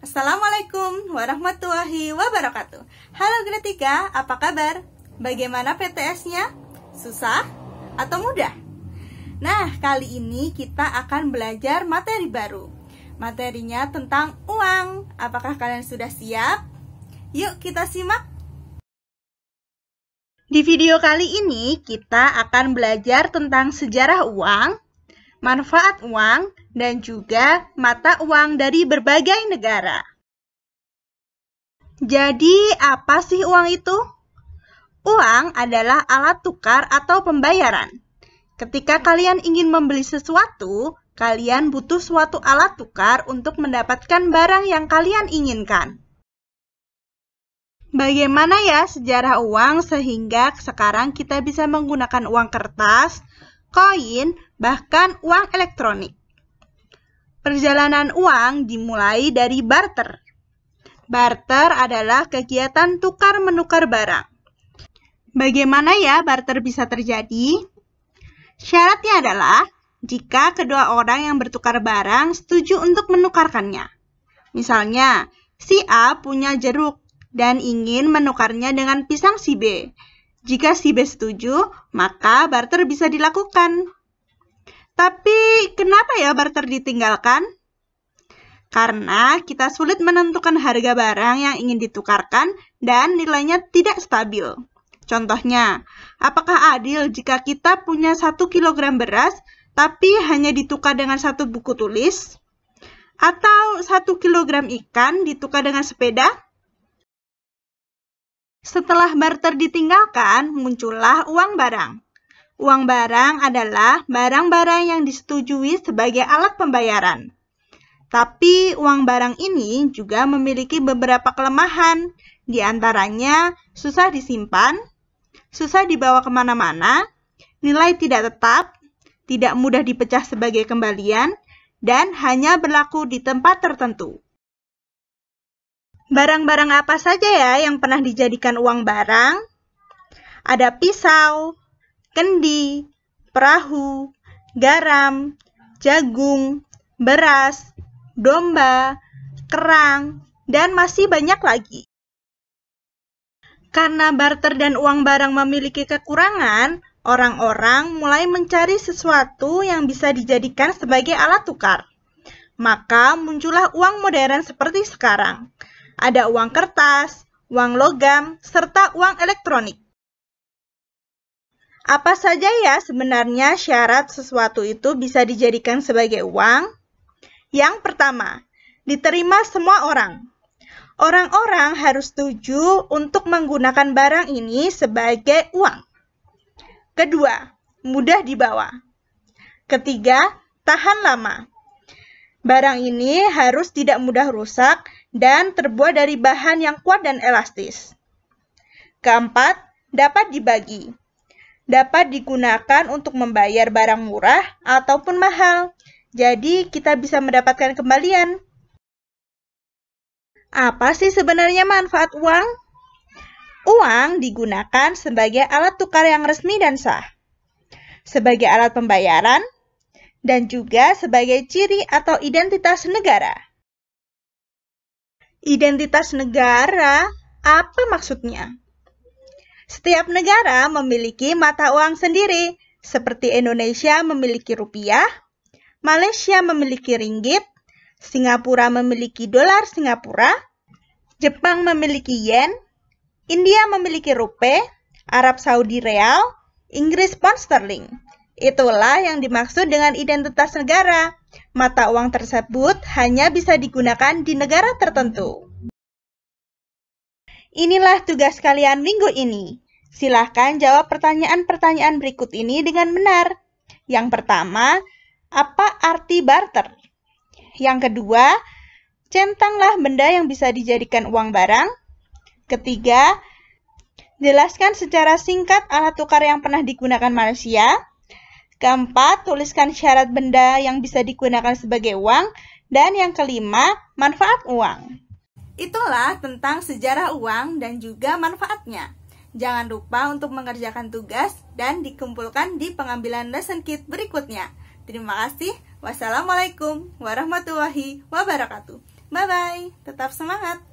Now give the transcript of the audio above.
Assalamualaikum warahmatullahi wabarakatuh Halo grade apa kabar? Bagaimana PTS-nya? Susah atau mudah? Nah, kali ini kita akan belajar materi baru Materinya tentang uang Apakah kalian sudah siap? Yuk kita simak di video kali ini kita akan belajar tentang sejarah uang, manfaat uang, dan juga mata uang dari berbagai negara. Jadi, apa sih uang itu? Uang adalah alat tukar atau pembayaran. Ketika kalian ingin membeli sesuatu, kalian butuh suatu alat tukar untuk mendapatkan barang yang kalian inginkan. Bagaimana ya sejarah uang sehingga sekarang kita bisa menggunakan uang kertas, koin, bahkan uang elektronik? Perjalanan uang dimulai dari barter. Barter adalah kegiatan tukar-menukar barang. Bagaimana ya barter bisa terjadi? Syaratnya adalah jika kedua orang yang bertukar barang setuju untuk menukarkannya. Misalnya, si A punya jeruk dan ingin menukarnya dengan pisang si B. Jika si B setuju, maka barter bisa dilakukan. Tapi kenapa ya barter ditinggalkan? Karena kita sulit menentukan harga barang yang ingin ditukarkan dan nilainya tidak stabil. Contohnya, apakah adil jika kita punya 1 kg beras tapi hanya ditukar dengan satu buku tulis? Atau 1 kg ikan ditukar dengan sepeda? Setelah barter ditinggalkan, muncullah uang barang. Uang barang adalah barang-barang yang disetujui sebagai alat pembayaran. Tapi uang barang ini juga memiliki beberapa kelemahan, di antaranya susah disimpan, susah dibawa kemana-mana, nilai tidak tetap, tidak mudah dipecah sebagai kembalian, dan hanya berlaku di tempat tertentu. Barang-barang apa saja ya yang pernah dijadikan uang barang? Ada pisau, kendi, perahu, garam, jagung, beras, domba, kerang, dan masih banyak lagi. Karena barter dan uang barang memiliki kekurangan, orang-orang mulai mencari sesuatu yang bisa dijadikan sebagai alat tukar. Maka muncullah uang modern seperti sekarang. Ada uang kertas, uang logam, serta uang elektronik. Apa saja ya sebenarnya syarat sesuatu itu bisa dijadikan sebagai uang? Yang pertama, diterima semua orang. Orang-orang harus setuju untuk menggunakan barang ini sebagai uang. Kedua, mudah dibawa. Ketiga, tahan lama. Barang ini harus tidak mudah rusak dan terbuat dari bahan yang kuat dan elastis. Keempat, dapat dibagi dapat digunakan untuk membayar barang murah ataupun mahal. Jadi, kita bisa mendapatkan kembalian. Apa sih sebenarnya manfaat uang? Uang digunakan sebagai alat tukar yang resmi dan sah, sebagai alat pembayaran, dan juga sebagai ciri atau identitas negara. Identitas negara, apa maksudnya? Setiap negara memiliki mata uang sendiri, seperti Indonesia memiliki rupiah, Malaysia memiliki ringgit, Singapura memiliki dolar Singapura, Jepang memiliki yen, India memiliki rupiah, Arab Saudi real, Inggris pound sterling. Itulah yang dimaksud dengan identitas negara. Mata uang tersebut hanya bisa digunakan di negara tertentu. Inilah tugas kalian minggu ini. Silahkan jawab pertanyaan-pertanyaan berikut ini dengan benar. Yang pertama, apa arti barter? Yang kedua, centanglah benda yang bisa dijadikan uang barang. Ketiga, jelaskan secara singkat alat tukar yang pernah digunakan manusia. Keempat, tuliskan syarat benda yang bisa digunakan sebagai uang. Dan yang kelima, manfaat uang. Itulah tentang sejarah uang dan juga manfaatnya. Jangan lupa untuk mengerjakan tugas dan dikumpulkan di pengambilan lesson kit berikutnya. Terima kasih. Wassalamualaikum warahmatullahi wabarakatuh. Bye bye. Tetap semangat.